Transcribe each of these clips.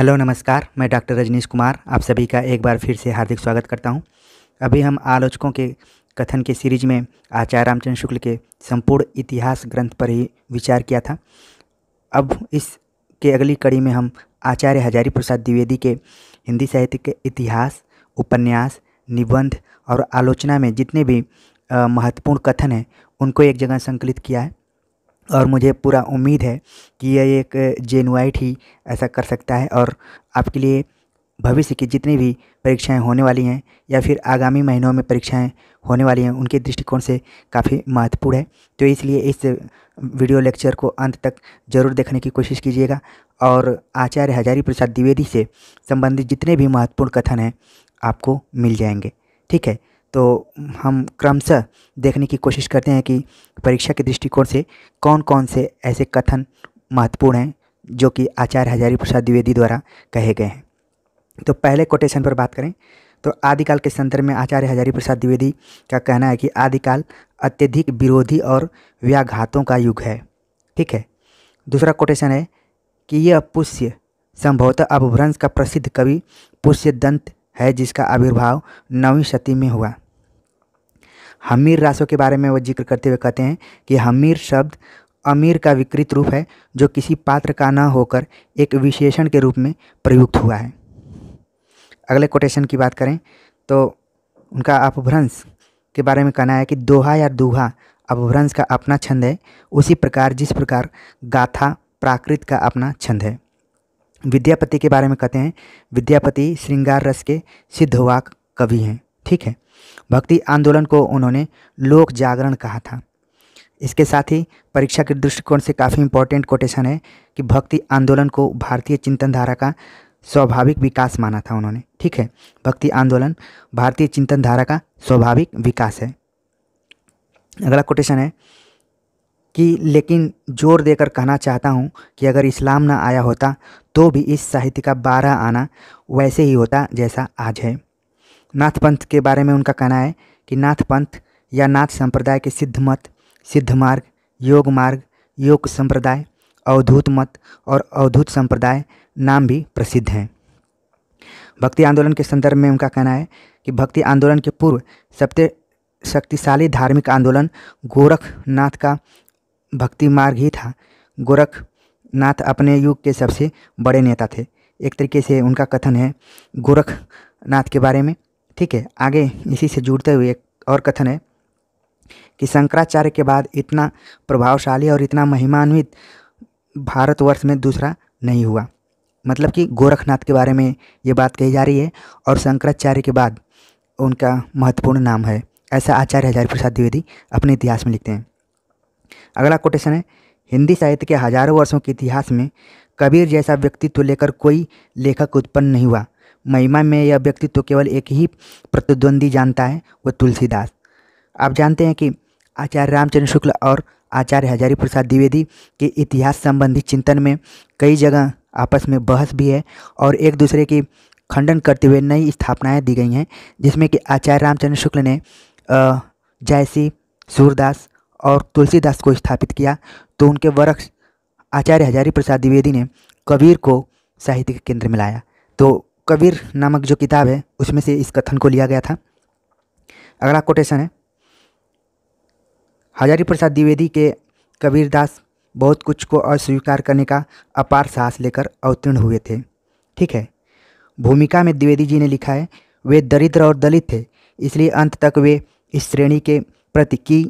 Hello नमस्कार मैं doctor Rajneesh Kumar आप सभी का एक बार फिर से हार्दिक स्वागत करता हूं। अभी हम आलोचकों के कथन के सीरीज में आचार्य रामचंद्र शुक्ल के संपूर्ण इतिहास ग्रंथ पर ही विचार किया था अब इस के अगली कड़ी में हम आचार्य हजारी प्रसाद द्विवेदी के हिंदी साहित्य के इतिहास उपन्यास निबंध और आलोचना में जितने भी महत्वपूर्ण कथन हैं उनको एक जगह संकलित किया है और मुझे पूरा उम्मीद है कि यह एक जेनुआइट ही ऐसा कर सकता है और आपके लिए भविष्य की जितनी भी परीक्षाएं होने वाली हैं या फिर आगामी महीनों में परीक्षाएं होने वाली हैं उनके दृष्टिकोण से काफ़ी महत्वपूर्ण है तो इसलिए इस वीडियो लेक्चर को अंत तक जरूर देखने की कोशिश कीजिएगा और आचार्य हजारी प्रसाद द्विवेदी से संबंधित जितने भी महत्वपूर्ण कथन हैं आपको मिल जाएंगे ठीक है तो हम क्रमशः देखने की कोशिश करते हैं कि परीक्षा के दृष्टिकोण से कौन कौन से ऐसे कथन महत्वपूर्ण हैं जो कि आचार्य हजारी प्रसाद द्विवेदी द्वारा कहे गए हैं तो पहले कोटेशन पर बात करें तो आदिकाल के संदर्भ में आचार्य हजारी प्रसाद द्विवेदी का कहना है कि आदिकाल अत्यधिक विरोधी और व्याघातों का युग है ठीक है दूसरा कोटेशन है कि यह पुष्य संभवतः अपभ्रंश का प्रसिद्ध कवि पुष्य दंत है जिसका आविर्भाव नौवीं शती में हुआ हमीर रासों के बारे में वो जिक्र करते हुए कहते हैं कि हमीर शब्द अमीर का विकृत रूप है जो किसी पात्र का न होकर एक विशेषण के रूप में प्रयुक्त हुआ है अगले कोटेशन की बात करें तो उनका अपभ्रंश के बारे में कहना है कि दोहा या दूहा अपभ्रंश का अपना छंद है उसी प्रकार जिस प्रकार गाथा प्राकृत का अपना छंद है विद्यापति के बारे में कहते हैं विद्यापति श्रृंगार रस के सिद्धवाक कवि हैं ठीक है भक्ति आंदोलन को उन्होंने लोक जागरण कहा था इसके साथ ही परीक्षा के दृष्टिकोण से काफ़ी इंपॉर्टेंट कोटेशन है कि भक्ति आंदोलन को भारतीय चिंतन धारा का स्वाभाविक विकास माना था उन्होंने ठीक है भक्ति आंदोलन भारतीय चिंतन धारा का स्वाभाविक विकास है अगला कोटेशन है कि लेकिन जोर देकर कहना चाहता हूँ कि अगर इस्लाम ना आया होता तो भी इस साहित्य का बारह आना वैसे ही होता जैसा आज है नाथ पंथ के बारे में उनका कहना है कि नाथ पंथ या नाथ संप्रदाय के सिद्ध मत सिद्ध मार्ग योग मार्ग योग संप्रदाय अवधूत मत और अवधूत संप्रदाय नाम भी प्रसिद्ध हैं भक्ति आंदोलन के संदर्भ में उनका कहना है कि भक्ति आंदोलन के पूर्व सबसे शक्तिशाली धार्मिक आंदोलन गोरखनाथ का भक्ति मार्ग ही था गोरखनाथ अपने युग के सबसे बड़े नेता थे एक तरीके से उनका कथन है गोरखनाथ के बारे में ठीक है आगे इसी से जुड़ते हुए एक और कथन है कि शंकराचार्य के बाद इतना प्रभावशाली और इतना महिमान्वित भारतवर्ष में दूसरा नहीं हुआ मतलब कि गोरखनाथ के बारे में ये बात कही जा रही है और शंकराचार्य के बाद उनका महत्वपूर्ण नाम है ऐसा आचार्य हजारी प्रसाद द्विवेदी अपने इतिहास में लिखते हैं अगला कोटेशन है हिंदी साहित्य के हजारों वर्षों के इतिहास में कबीर जैसा व्यक्तित्व लेकर कोई लेखक उत्पन्न नहीं हुआ महिमा में यह व्यक्तित्व तो केवल एक ही प्रतिद्वंदी जानता है वह तुलसीदास आप जानते हैं कि आचार्य रामचंद्र शुक्ल और आचार्य हजारी प्रसाद द्विवेदी के इतिहास संबंधी चिंतन में कई जगह आपस में बहस भी है और एक दूसरे की खंडन करते हुए नई स्थापनाएं दी गई हैं जिसमें कि आचार्य रामचंद्र शुक्ल ने जयसी सूरदास और तुलसीदास को स्थापित किया तो उनके वरक्ष आचार्य हजारी प्रसाद द्विवेदी ने कबीर को साहित्य के केंद्र में लाया तो कबीर नामक जो किताब है उसमें से इस कथन को लिया गया था अगला कोटेशन है हजारी प्रसाद द्विवेदी के कबीरदास बहुत कुछ को अस्वीकार करने का अपार साहस लेकर अवतीर्ण हुए थे ठीक है भूमिका में द्विवेदी जी ने लिखा है वे दरिद्र और दलित थे इसलिए अंत तक वे इस श्रेणी के प्रति की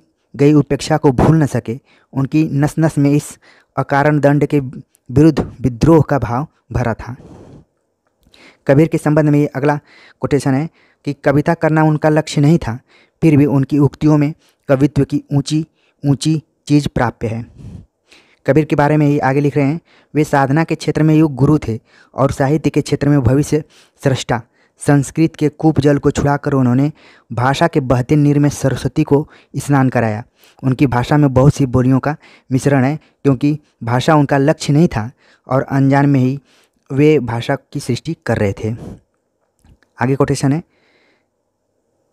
गई उपेक्षा को भूल न सके उनकी नस नस में इस अकारण दंड के विरुद्ध विद्रोह का भाव भरा था कबीर के संबंध में ये अगला कोटेशन है कि कविता करना उनका लक्ष्य नहीं था फिर भी उनकी उक्तियों में कवित्व की ऊंची ऊंची चीज़ प्राप्य है कबीर के बारे में ये आगे लिख रहे हैं वे साधना के क्षेत्र में युग गुरु थे और साहित्य के क्षेत्र में भविष्य सृष्टा संस्कृत के कूप जल को छुड़ाकर उन्होंने भाषा के बहते नीर में सरस्वती को स्नान कराया उनकी भाषा में बहुत सी बोलियों का मिश्रण है क्योंकि भाषा उनका लक्ष्य नहीं था और अनजान में ही वे भाषा की सृष्टि कर रहे थे आगे कोटेशन है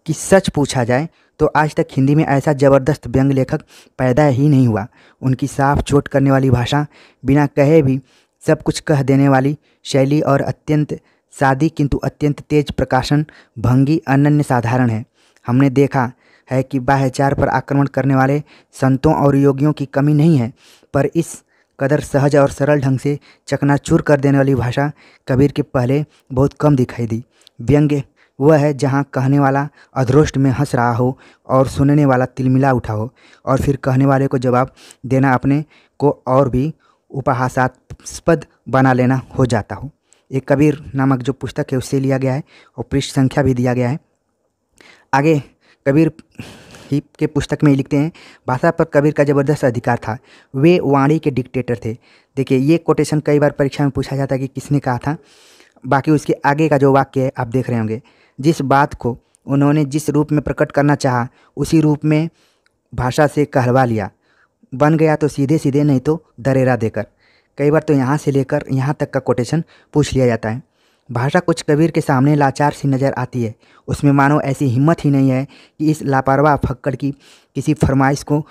कि सच पूछा जाए तो आज तक हिंदी में ऐसा ज़बरदस्त व्यंग लेखक पैदा ही नहीं हुआ उनकी साफ चोट करने वाली भाषा बिना कहे भी सब कुछ कह देने वाली शैली और अत्यंत सादी किंतु अत्यंत तेज प्रकाशन भंगी अनन्य साधारण है हमने देखा है कि बाह्यचार पर आक्रमण करने वाले संतों और योगियों की कमी नहीं है पर इस कदर सहज और सरल ढंग से चकनाचूर कर देने वाली भाषा कबीर के पहले बहुत कम दिखाई दी व्यंग्य वह है जहाँ कहने वाला अधरोष्ट में हंस रहा हो और सुनने वाला तिलमिला उठा हो और फिर कहने वाले को जवाब देना अपने को और भी उपहासास्पद बना लेना हो जाता हो एक कबीर नामक जो पुस्तक है उससे लिया गया है और पृष्ठ संख्या भी दिया गया है आगे कबीर ही के पुस्तक में लिखते हैं भाषा पर कबीर का ज़बरदस्त अधिकार था वे वाणी के डिक्टेटर थे देखिए ये कोटेशन कई बार परीक्षा में पूछा जाता है कि किसने कहा था बाकी उसके आगे का जो वाक्य है आप देख रहे होंगे जिस बात को उन्होंने जिस रूप में प्रकट करना चाहा उसी रूप में भाषा से कहलवा लिया बन गया तो सीधे सीधे नहीं तो दरेरा देकर कई बार तो यहाँ से लेकर यहाँ तक का कोटेशन पूछ लिया जाता है भाषा कुछ कबीर के सामने लाचार सी नज़र आती है उसमें मानो ऐसी हिम्मत ही नहीं है कि इस लापरवाह फक्कड़ की किसी फरमाइश को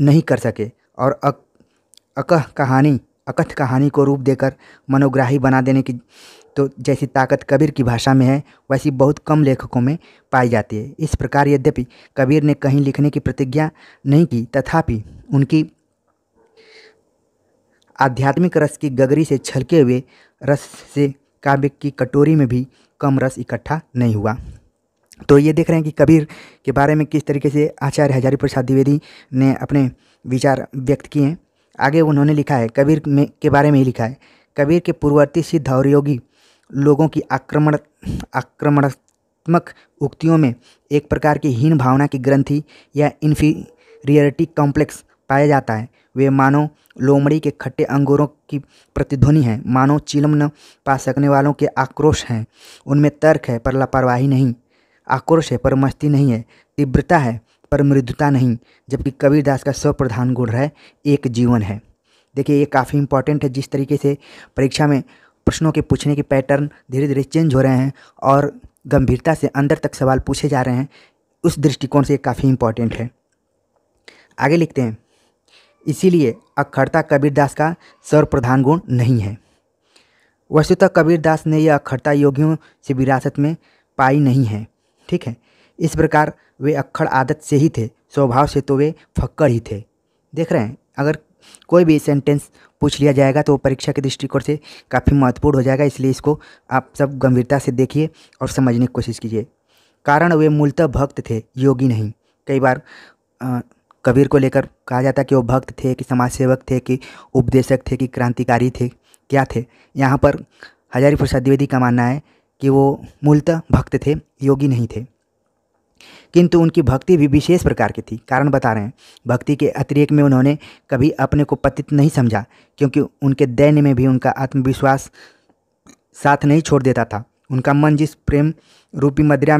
नहीं कर सके और अक, अकह कहानी अकथ कहानी को रूप देकर मनोग्राही बना देने की तो जैसी ताकत कबीर की भाषा में है वैसी बहुत कम लेखकों में पाई जाती है इस प्रकार यद्यपि कबीर ने कहीं लिखने की प्रतिज्ञा नहीं की तथापि उनकी आध्यात्मिक रस की गगरी से छलके हुए रस से काव्य की कटोरी में भी कम रस इकट्ठा नहीं हुआ तो ये देख रहे हैं कि कबीर के बारे में किस तरीके से आचार्य हजारी प्रसाद द्विवेदी ने अपने विचार व्यक्त किए हैं आगे उन्होंने लिखा है कबीर में के बारे में ही लिखा है कबीर के पूर्ववर्ती सिद्ध और योगी लोगों की आक्रमण आक्रमणात्मक उक्तियों में एक प्रकार की हीन भावना की ग्रंथि या इन्फीरियरिटी कॉम्प्लेक्स पाया जाता है वे मानव लोमड़ी के खट्टे अंगूरों की प्रतिध्वनि है मानो चिलम न पा सकने वालों के आक्रोश हैं उनमें तर्क है पर लापरवाही नहीं आक्रोश है पर मस्ती नहीं है तीव्रता है पर मृदुता नहीं जबकि कबीरदास का सब प्रधान गुण है एक जीवन है देखिए ये काफ़ी इंपॉर्टेंट है जिस तरीके से परीक्षा में प्रश्नों के पूछने के पैटर्न धीरे धीरे चेंज हो रहे हैं और गंभीरता से अंदर तक सवाल पूछे जा रहे हैं उस दृष्टिकोण से काफ़ी इंपॉर्टेंट है आगे लिखते हैं इसीलिए अखरता कबीरदास का सर्वप्रधान गुण नहीं है वस्तुतः कबीरदास ने यह अखरता योगियों से विरासत में पाई नहीं है ठीक है इस प्रकार वे अक्खड़ आदत से ही थे स्वभाव से तो वे फक्कड़ ही थे देख रहे हैं अगर कोई भी सेंटेंस पूछ लिया जाएगा तो परीक्षा के दृष्टिकोण से काफ़ी महत्वपूर्ण हो जाएगा इसलिए इसको आप सब गंभीरता से देखिए और समझने की कोशिश कीजिए कारण वे मूलतः भक्त थे योगी नहीं कई बार आ, कबीर को लेकर कहा जाता है कि वो भक्त थे कि समाज सेवक थे कि उपदेशक थे कि क्रांतिकारी थे क्या थे यहाँ पर हजारी प्रसाद द्विवेदी का मानना है कि वो मूलतः भक्त थे योगी नहीं थे किंतु उनकी भक्ति भी विशेष प्रकार की थी कारण बता रहे हैं भक्ति के अतिरेक में उन्होंने कभी अपने को पतित नहीं समझा क्योंकि उनके दैन्य में भी उनका आत्मविश्वास साथ नहीं छोड़ देता था उनका मन जिस प्रेम रूपी मदिरा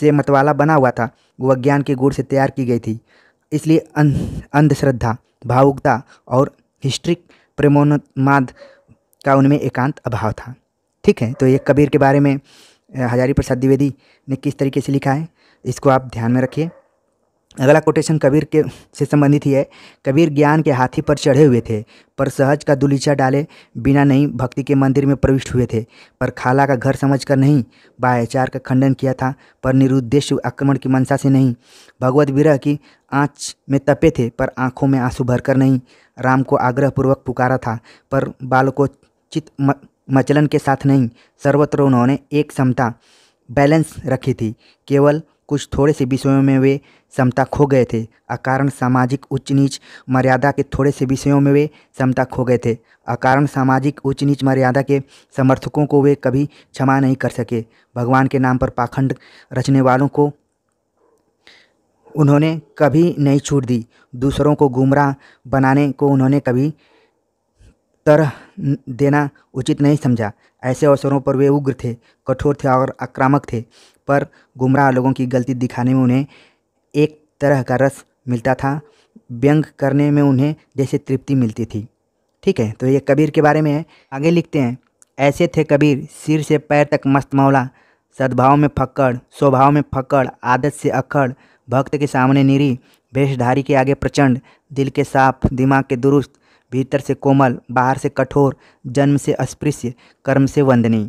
से मतवाला बना हुआ था वह ज्ञान के गुड़ से तैयार की गई थी इसलिए अं, अंधश्रद्धा भावुकता और हिस्ट्रिक प्रेमोन्माद का उनमें एकांत अभाव था ठीक है तो ये कबीर के बारे में हजारी प्रसाद द्विवेदी ने किस तरीके से लिखा है इसको आप ध्यान में रखिए अगला कोटेशन कबीर के से संबंधित ही है कबीर ज्ञान के हाथी पर चढ़े हुए थे पर सहज का दुलीचा डाले बिना नहीं भक्ति के मंदिर में प्रविष्ट हुए थे पर खाला का घर समझकर नहीं बायाचार का खंडन किया था पर निरुद्देश्य आक्रमण की मंशा से नहीं भगवत विरह की आँच में तपे थे पर आँखों में आंसू भरकर नहीं राम को आग्रहपूर्वक पुकारा था पर बाल को चित म, मचलन के साथ नहीं सर्वत्र उन्होंने एक समता बैलेंस रखी थी केवल कुछ थोड़े से विषयों में वे समता खो गए थे अकारण सामाजिक उच्च नीच मर्यादा के थोड़े से विषयों में वे समता खो गए थे अकारण सामाजिक उच्च नीच मर्यादा के समर्थकों को वे कभी क्षमा नहीं कर सके भगवान के नाम पर पाखंड रचने वालों को उन्होंने कभी नहीं छूट दी दूसरों को गुमराह बनाने को उन्होंने कभी तरह देना उचित नहीं समझा ऐसे अवसरों पर वे उग्र थे कठोर थे और आक्रामक थे पर गुमराह लोगों की गलती दिखाने में उन्हें एक तरह का रस मिलता था व्यंग करने में उन्हें जैसे तृप्ति मिलती थी ठीक है तो ये कबीर के बारे में है आगे लिखते हैं ऐसे थे कबीर सिर से पैर तक मस्त मौला सद्भाव में फक्कड़ स्वभाव में फक्कड़ आदत से अखड़ भक्त के सामने निरी भेषधारी के आगे प्रचंड दिल के साफ दिमाग के दुरुस्त भीतर से कोमल बाहर से कठोर जन्म से अस्पृश्य कर्म से वंदनी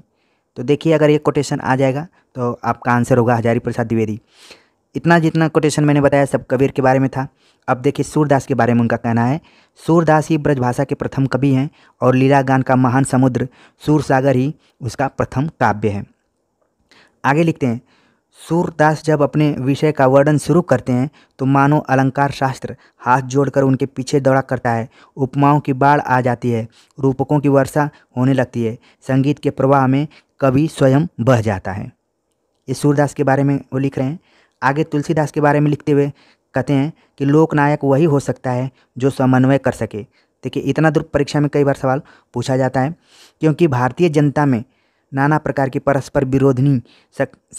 तो देखिए अगर ये कोटेशन आ जाएगा तो आपका आंसर होगा हजारी प्रसाद द्विवेदी इतना जितना कोटेशन मैंने बताया सब कबीर के बारे में था अब देखिए सूरदास के बारे में उनका कहना है सूरदास ही ब्रजभाषा के प्रथम कवि हैं और लीला गान का महान समुद्र सूर सागर ही उसका प्रथम काव्य है आगे लिखते हैं सूरदास जब अपने विषय का वर्णन शुरू करते हैं तो मानो अलंकार शास्त्र हाथ जोड़कर उनके पीछे दौड़ा करता है उपमाओं की बाढ़ आ जाती है रूपकों की वर्षा होने लगती है संगीत के प्रवाह में कवि स्वयं बह जाता है ये सूरदास के बारे में वो लिख रहे हैं आगे तुलसीदास के बारे में लिखते हुए कहते हैं कि लोकनायक वही हो सकता है जो समन्वय कर सके देखिए इतना दूर परीक्षा में कई बार सवाल पूछा जाता है क्योंकि भारतीय जनता में नाना प्रकार की परस्पर विरोधनी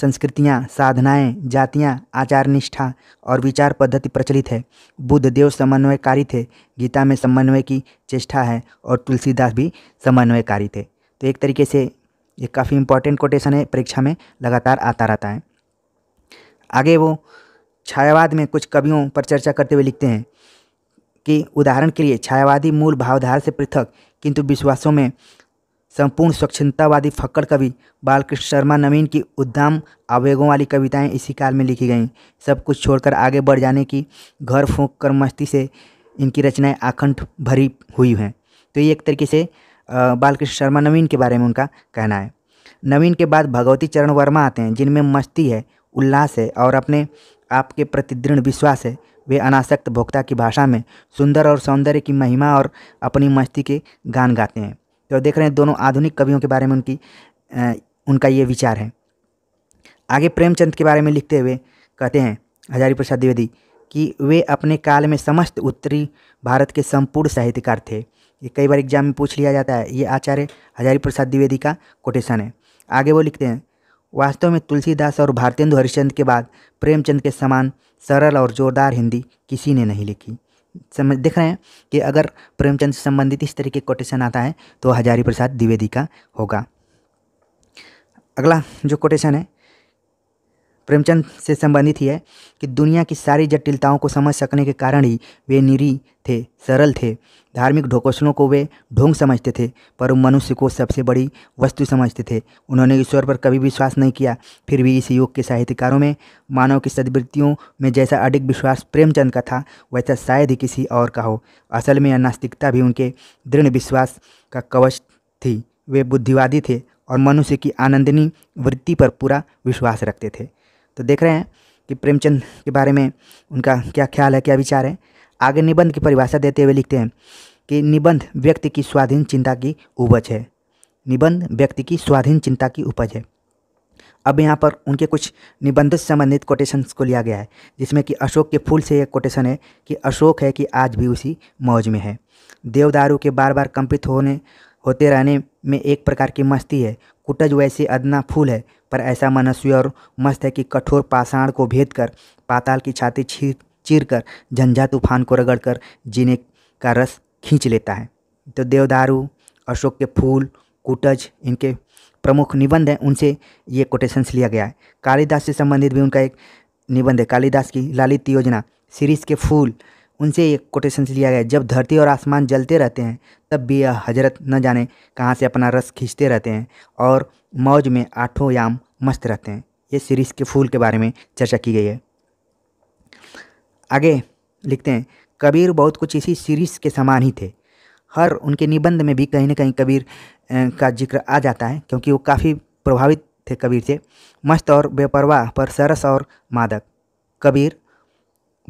संस्कृतियाँ साधनाएँ जातियाँ आचार निष्ठा और विचार पद्धति प्रचलित है बुद्ध देव समन्वयकारी थे गीता में समन्वय की चेष्टा है और तुलसीदास भी समन्वयकारी थे तो एक तरीके से ये काफ़ी इंपॉर्टेंट कोटेशन है परीक्षा में लगातार आता रहता है आगे वो छायावाद में कुछ कवियों पर चर्चा करते हुए लिखते हैं कि उदाहरण के लिए छायावादी मूल भावधार से पृथक किंतु विश्वासों में संपूर्ण स्वच्छतावादी फक्कड़ कवि बालकृष्ण शर्मा नवीन की उद्दाम आवेगों वाली कविताएं इसी काल में लिखी गईं सब कुछ छोड़कर आगे बढ़ जाने की घर फूंक कर मस्ती से इनकी रचनाएं आखंड भरी हुई हैं तो ये एक तरीके से बालकृष्ण शर्मा नवीन के बारे में उनका कहना है नवीन के बाद भगवती चरण वर्मा आते हैं जिनमें मस्ती है उल्लास है और अपने आप के प्रति दृढ़ विश्वास है वे अनासक्त भोक्ता की भाषा में सुंदर और सौंदर्य की महिमा और अपनी मस्ती के गान गाते हैं तो देख रहे हैं दोनों आधुनिक कवियों के बारे में उनकी उनका ये विचार है आगे प्रेमचंद के बारे में लिखते हुए कहते हैं हजारी प्रसाद द्विवेदी कि वे अपने काल में समस्त उत्तरी भारत के संपूर्ण साहित्यकार थे ये कई बार एग्जाम में पूछ लिया जाता है ये आचार्य हजारी प्रसाद द्विवेदी का कोटेशन है आगे वो लिखते हैं वास्तव में तुलसीदास और भारतेंदु हरिश्चंद्र के बाद प्रेमचंद के समान सरल और जोरदार हिंदी किसी ने नहीं लिखी समझ देख रहे हैं कि अगर प्रेमचंद से संबंधित इस तरीके कोटेशन आता है तो हजारी प्रसाद द्विवेदी का होगा अगला जो कोटेशन है प्रेमचंद से संबंधित ही है कि दुनिया की सारी जटिलताओं को समझ सकने के कारण ही वे निरी थे सरल थे धार्मिक ढोकसलों को वे ढोंग समझते थे पर मनुष्य को सबसे बड़ी वस्तु समझते थे उन्होंने ईश्वर पर कभी विश्वास नहीं किया फिर भी इस युग के साहित्यकारों में मानव की सदवृत्तियों में जैसा अधिक विश्वास प्रेमचंद का था वैसा शायद ही किसी और का हो असल में अनास्तिकता भी उनके दृढ़ विश्वास का कवच थी वे बुद्धिवादी थे और मनुष्य की आनंदनी वृत्ति पर पूरा विश्वास रखते थे तो देख रहे हैं कि प्रेमचंद के बारे में उनका क्या ख्याल है क्या विचार है आगे निबंध की परिभाषा देते हुए लिखते हैं कि निबंध व्यक्ति की स्वाधीन चिंता की उपज है निबंध व्यक्ति की स्वाधीन चिंता की उपज है अब यहाँ पर उनके कुछ निबंध से संबंधित कोटेशंस को लिया गया है जिसमें कि अशोक के फूल से एक कोटेशन है कि अशोक है कि आज भी उसी मौज में है देवदारू के बार बार कंपित होने होते रहने में एक प्रकार की मस्ती है कुटज वैसे अदना फूल है पर ऐसा मनस्वी और मस्त है कि कठोर पाषाण को भेद कर पाताल की छाती छीर चीर कर झंझा तूफान को रगड़ कर जीने का रस खींच लेता है तो देवदारू अशोक के फूल कुटज इनके प्रमुख निबंध हैं उनसे ये कोटेशंस लिया गया है कालिदास से संबंधित भी उनका एक निबंध है कालिदास की लालित योजना सीरीज के फूल उनसे एक कोटेशन लिया गया जब धरती और आसमान जलते रहते हैं तब भी यह हजरत न जाने कहाँ से अपना रस खींचते रहते हैं और मौज में आठों याम मस्त रहते हैं ये सीरीज़ के फूल के बारे में चर्चा की गई है आगे लिखते हैं कबीर बहुत कुछ इसी सीरीज़ के समान ही थे हर उनके निबंध में भी कहीं ना कहीं कबीर का जिक्र आ जाता है क्योंकि वो काफ़ी प्रभावित थे कबीर से मस्त और बेपरवाह पर सरस और मादक कबीर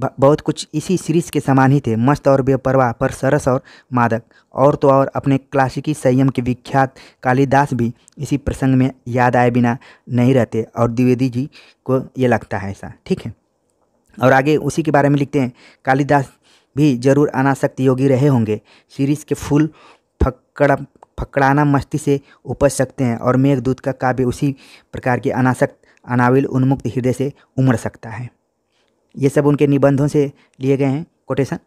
बहुत कुछ इसी सीरीज़ के समान ही थे मस्त और बेपरवाह पर सरस और मादक और तो और अपने क्लासिकी संयम के विख्यात कालिदास भी इसी प्रसंग में याद आए बिना नहीं रहते और द्विवेदी जी को ये लगता है ऐसा ठीक है और आगे उसी के बारे में लिखते हैं कालिदास भी जरूर अनासक्त योगी रहे होंगे सीरीज़ के फूल फक्कड़ फकड़ाना मस्ती से उपज सकते हैं और मेघ दूध का काव्य उसी प्रकार के अनासक्त अनाविल उन्मुक्त हृदय से उमड़ सकता है ये सब उनके निबंधों से लिए गए हैं कोटेशन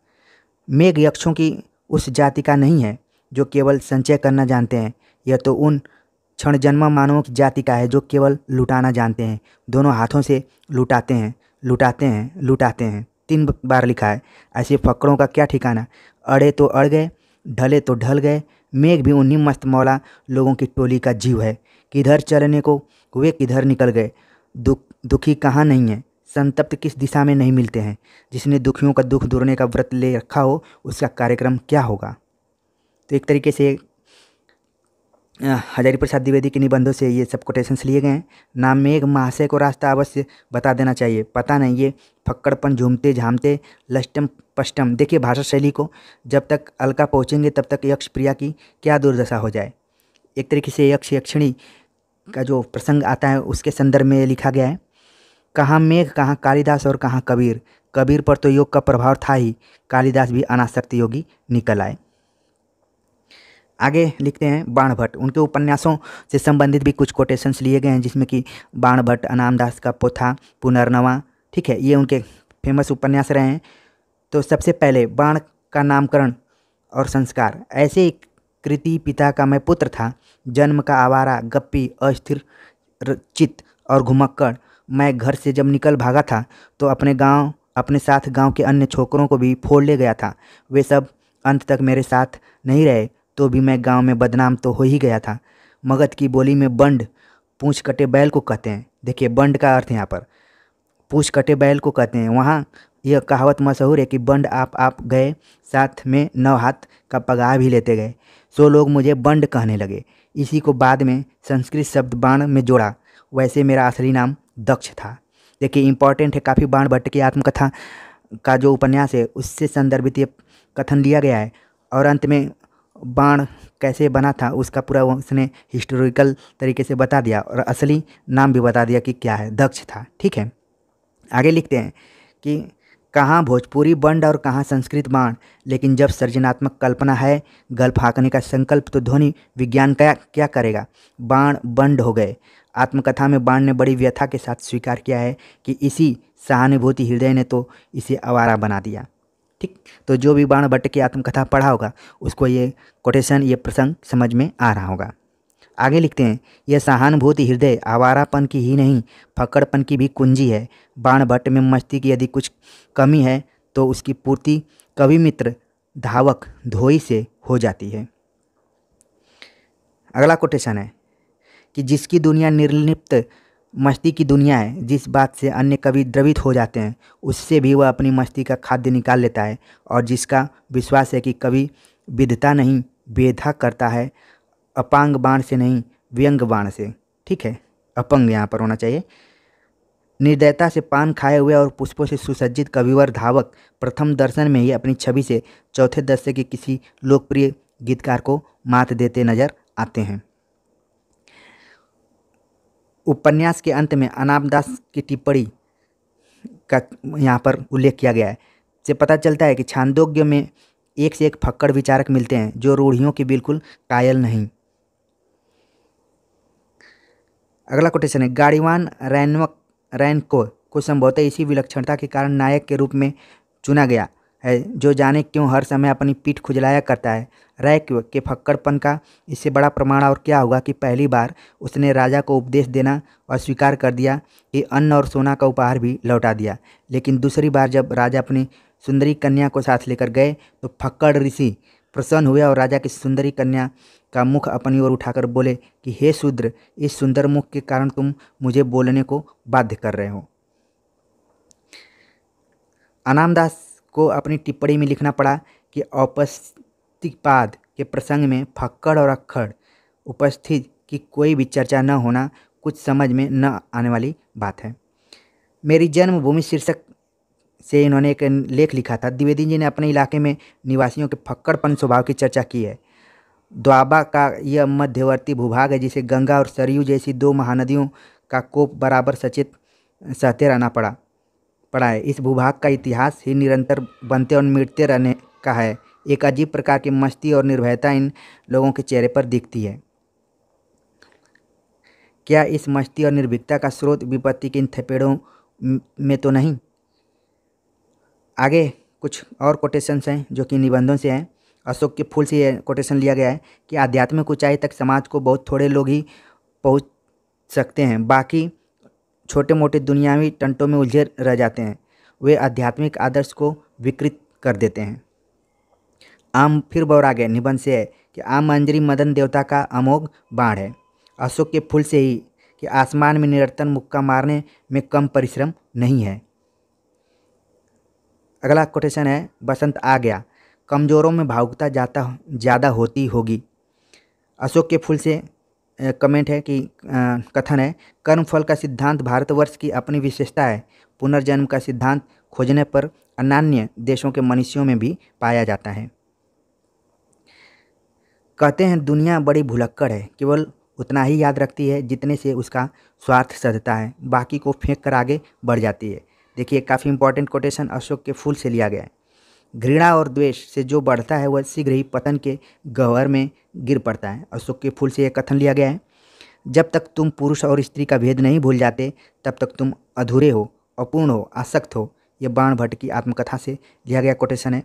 मेघ यक्षों की उस जाति का नहीं है जो केवल संचय करना जानते हैं यह तो उन क्षण जन्म मानवों की जाति का है जो केवल लुटाना जानते हैं दोनों हाथों से लुटाते हैं लुटाते हैं लुटाते हैं तीन बार लिखा है ऐसे फकड़ों का क्या ठिकाना अड़े तो अड़ गए ढले तो ढल गए मेघ भी उन्हीं मस्त मौला लोगों की टोली का जीव है किधर चलने को वे किधर निकल गए दुख दुखी कहाँ नहीं है संतप्त किस दिशा में नहीं मिलते हैं जिसने दुखियों का दुख दूरने का व्रत ले रखा हो उसका कार्यक्रम क्या होगा तो एक तरीके से हजारी प्रसाद द्विवेदी के निबंधों से ये सब कोटेशंस लिए गए हैं नाम में एक महाशय को रास्ता अवश्य बता देना चाहिए पता नहीं ये फक्कड़पन झूमते झामते लष्टम पष्टम देखिए भाषा शैली को जब तक अलका पहुँचेंगे तब तक यक्ष प्रिया की क्या दुर्दशा हो जाए एक तरीके से यक्ष यक्षिणी का जो प्रसंग आता है उसके संदर्भ में लिखा गया है कहाँ मेघ कहाँ कालिदास और कहाँ कबीर कबीर पर तो योग का प्रभाव था ही कालिदास भी अनासक्ति योगी निकल आए आगे लिखते हैं बाण भट्ट उनके उपन्यासों से संबंधित भी कुछ कोटेशंस लिए गए हैं जिसमें कि बाण भट्ट अनामदास का पोथा पुनर्नवा ठीक है ये उनके फेमस उपन्यास रहे हैं तो सबसे पहले बाण का नामकरण और संस्कार ऐसे कृति पिता का मैं पुत्र था जन्म का आवारा गप्पी अस्थिर चित्त और घुमक्कड़ मैं घर से जब निकल भागा था तो अपने गांव अपने साथ गांव के अन्य छोकरों को भी फोड़ ले गया था वे सब अंत तक मेरे साथ नहीं रहे तो भी मैं गांव में बदनाम तो हो ही गया था मगध की बोली में बंड पूँछ कटे बैल को कहते हैं देखिए बंड का अर्थ यहाँ पर पूछ कटे बैल को कहते हैं वहाँ यह कहावत मशहूर है कि बंड आप आप गए साथ में नव हाथ का पगाह भी लेते गए सो लोग मुझे बंड कहने लगे इसी को बाद में संस्कृत शब्द बाण में जोड़ा वैसे मेरा असली नाम दक्ष था देखिए इंपॉर्टेंट है काफ़ी बाण भट्ट की आत्मकथा का जो उपन्यास है उससे संदर्भित ये कथन लिया गया है और अंत में बाण कैसे बना था उसका पूरा उसने हिस्टोरिकल तरीके से बता दिया और असली नाम भी बता दिया कि क्या है दक्ष था ठीक है आगे लिखते हैं कि कहाँ भोजपुरी बंड और कहाँ संस्कृत बाण लेकिन जब सृजनात्मक कल्पना है गल फाँकने का संकल्प तो ध्वनि विज्ञान का क्या करेगा बाण बंड हो गए आत्मकथा में बाण ने बड़ी व्यथा के साथ स्वीकार किया है कि इसी सहानुभूति हृदय ने तो इसे आवारा बना दिया ठीक तो जो भी बाण भट्ट की आत्मकथा पढ़ा होगा उसको ये कोटेशन ये प्रसंग समझ में आ रहा होगा आगे लिखते हैं यह सहानुभूति हृदय आवारापन की ही नहीं फकड़पन की भी कुंजी है बाण भट्ट में मस्ती की यदि कुछ कमी है तो उसकी पूर्ति कवि मित्र धावक धोई से हो जाती है अगला कोटेशन है कि जिसकी दुनिया निर्लिप्त मस्ती की दुनिया है जिस बात से अन्य कवि द्रवित हो जाते हैं उससे भी वह अपनी मस्ती का खाद्य निकाल लेता है और जिसका विश्वास है कि कवि विधता नहीं बेधा करता है अपांग बाण से नहीं व्यंग बाण से ठीक है अपंग यहाँ पर होना चाहिए निर्दयता से पान खाए हुए और पुष्पों से सुसज्जित कविवर धावक प्रथम दर्शन में ही अपनी छवि से चौथे दस्य के किसी लोकप्रिय गीतकार को मात देते नजर आते हैं उपन्यास के अंत में अनामदास की टिप्पणी का यहाँ पर उल्लेख किया गया है से पता चलता है कि छांदोग्य में एक से एक फक्कड़ विचारक मिलते हैं जो रूढ़ियों के बिल्कुल कायल नहीं अगला कोटेशन है गाड़ीवान रैनवक रैनको को संभवतः इसी विलक्षणता के कारण नायक के रूप में चुना गया है जो जाने क्यों हर समय अपनी पीठ खुजलाया करता है रैक के फक्कड़पन का इससे बड़ा प्रमाण और क्या होगा कि पहली बार उसने राजा को उपदेश देना और स्वीकार कर दिया कि अन्न और सोना का उपहार भी लौटा दिया लेकिन दूसरी बार जब राजा अपनी सुंदरी कन्या को साथ लेकर गए तो फक्कड़ ऋषि प्रसन्न हुए और राजा की सुंदरी कन्या का मुख अपनी ओर उठाकर बोले कि हे शूद्र इस सुंदर मुख के कारण तुम मुझे बोलने को बाध्य कर रहे हो अनामदास को अपनी टिप्पणी में लिखना पड़ा कि औपस्तिकपाद के प्रसंग में फक्कड़ और अक्खड़ उपस्थित की कोई भी चर्चा न होना कुछ समझ में न आने वाली बात है मेरी जन्मभूमि शीर्षक से इन्होंने एक लेख लिखा था द्विवेदी जी ने अपने इलाके में निवासियों के फक्कड़पन स्वभाव की चर्चा की है द्वाबा का यह मध्यवर्ती भूभाग है जिसे गंगा और सरयू जैसी दो महानदियों का कोप बराबर सचेत सहते रहना पड़ा पड़ा है इस भूभाग का इतिहास ही निरंतर बनते और मिटते रहने का है एक अजीब प्रकार की मस्ती और निर्भयता इन लोगों के चेहरे पर दिखती है क्या इस मस्ती और निर्भीकता का स्रोत विपत्ति के इन थपेड़ों में तो नहीं आगे कुछ और कोटेशंस हैं जो कि निबंधों से हैं अशोक के फूल से कोटेशन लिया गया है कि आध्यात्मिक ऊंचाई तक समाज को बहुत थोड़े लोग ही पहुँच सकते हैं बाकी छोटे मोटे दुनियावी टंटों में उलझे रह जाते हैं वे आध्यात्मिक आदर्श को विकृत कर देते हैं आम फिर बौरा गए निबंध से है कि आम मंजरी मदन देवता का अमोघ बाढ़ है अशोक के फूल से ही कि आसमान में निरतन मुक्का मारने में कम परिश्रम नहीं है अगला कोटेशन है बसंत आ गया कमज़ोरों में भावुकता जाता ज़्यादा होती होगी अशोक के फूल से कमेंट है कि कथन है कर्म फल का सिद्धांत भारतवर्ष की अपनी विशेषता है पुनर्जन्म का सिद्धांत खोजने पर अनान्य देशों के मनुष्यों में भी पाया जाता है कहते हैं दुनिया बड़ी भुलक्कड़ है केवल उतना ही याद रखती है जितने से उसका स्वार्थ सधता है बाकी को फेंक कर आगे बढ़ जाती है देखिए काफ़ी इंपॉर्टेंट कोटेशन अशोक के फूल से लिया गया है घृणा और द्वेष से जो बढ़ता है वह शीघ्र ही पतन के गहर में गिर पड़ता है अशोक के फूल से यह कथन लिया गया है जब तक तुम पुरुष और स्त्री का भेद नहीं भूल जाते तब तक तुम अधूरे हो अपूर्ण हो आसक्त हो यह बाण भट्ट की आत्मकथा से लिया गया कोटेशन है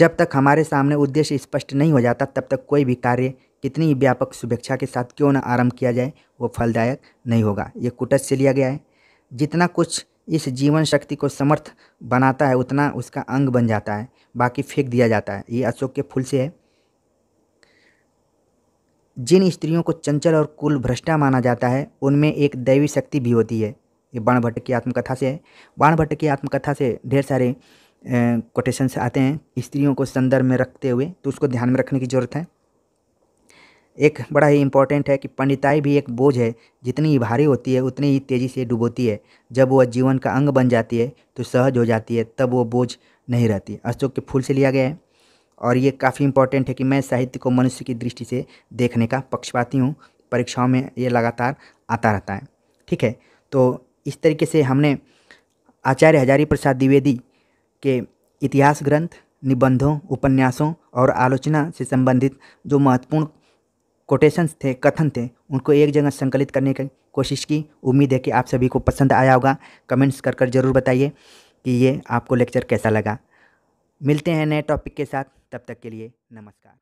जब तक हमारे सामने उद्देश्य स्पष्ट नहीं हो जाता तब तक कोई भी कार्य कितनी ही व्यापक शुभेच्छा के साथ क्यों न आरंभ किया जाए वो फलदायक नहीं होगा ये कुटस से लिया गया है जितना कुछ इस जीवन शक्ति को समर्थ बनाता है उतना उसका अंग बन जाता है बाकी फेंक दिया जाता है ये अशोक के फूल से है जिन स्त्रियों को चंचल और कुल भ्रष्टा माना जाता है उनमें एक दैवी शक्ति भी होती है ये बाणभट्ट की आत्मकथा से है बाणभट्ट की आत्मकथा से ढेर सारे कोटेशंस आते हैं स्त्रियों को संदर्भ में रखते हुए तो उसको ध्यान में रखने की ज़रूरत है एक बड़ा ही इम्पॉर्टेंट है कि पंडिताई भी एक बोझ है जितनी ही भारी होती है उतनी ही तेज़ी से डुबोती है जब वह जीवन का अंग बन जाती है तो सहज हो जाती है तब वो बोझ नहीं रहती अशोक के फूल से लिया गया है और ये काफ़ी इम्पॉर्टेंट है कि मैं साहित्य को मनुष्य की दृष्टि से देखने का पक्षपाती हूँ परीक्षाओं में ये लगातार आता रहता है ठीक है तो इस तरीके से हमने आचार्य हजारी प्रसाद द्विवेदी के इतिहास ग्रंथ निबंधों उपन्यासों और आलोचना से संबंधित जो महत्वपूर्ण कोटेशंस थे कथन थे उनको एक जगह संकलित करने की कोशिश की उम्मीद है कि आप सभी को पसंद आया होगा कमेंट्स कर कर ज़रूर बताइए कि ये आपको लेक्चर कैसा लगा मिलते हैं नए टॉपिक के साथ तब तक के लिए नमस्कार